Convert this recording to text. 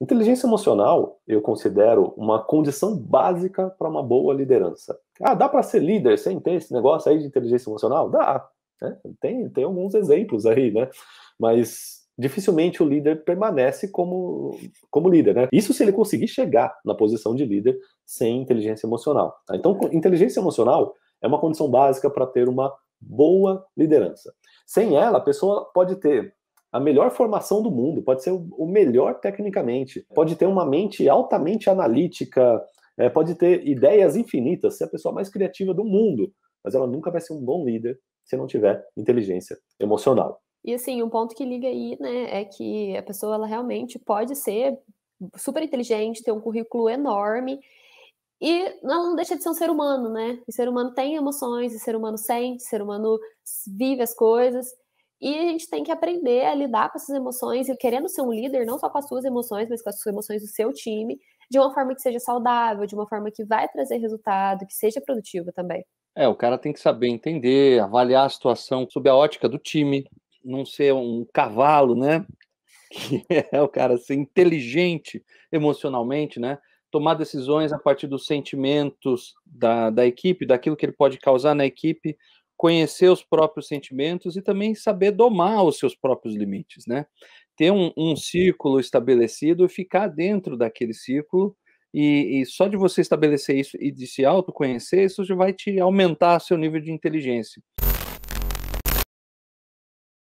Inteligência emocional eu considero uma condição básica para uma boa liderança. Ah, dá para ser líder sem ter esse negócio aí de inteligência emocional? Dá. Né? Tem, tem alguns exemplos aí, né? Mas dificilmente o líder permanece como, como líder, né? Isso se ele conseguir chegar na posição de líder sem inteligência emocional. Tá? Então, inteligência emocional é uma condição básica para ter uma boa liderança. Sem ela, a pessoa pode ter a melhor formação do mundo, pode ser o melhor tecnicamente, pode ter uma mente altamente analítica, é, pode ter ideias infinitas, ser a pessoa mais criativa do mundo, mas ela nunca vai ser um bom líder se não tiver inteligência emocional. E assim, um ponto que liga aí, né, é que a pessoa ela realmente pode ser super inteligente, ter um currículo enorme e ela não deixa de ser um ser humano, né? E ser humano tem emoções, e ser humano sente, ser humano vive as coisas. E a gente tem que aprender a lidar com essas emoções e querendo ser um líder, não só com as suas emoções, mas com as suas emoções do seu time, de uma forma que seja saudável, de uma forma que vai trazer resultado, que seja produtiva também. É, o cara tem que saber entender, avaliar a situação sob a ótica do time, não ser um cavalo, né? Que é o cara ser inteligente emocionalmente, né? Tomar decisões a partir dos sentimentos da, da equipe, daquilo que ele pode causar na equipe, conhecer os próprios sentimentos e também saber domar os seus próprios limites, né? Ter um, um círculo estabelecido e ficar dentro daquele círculo e, e, só de você estabelecer isso e de se autoconhecer, isso já vai te aumentar seu nível de inteligência.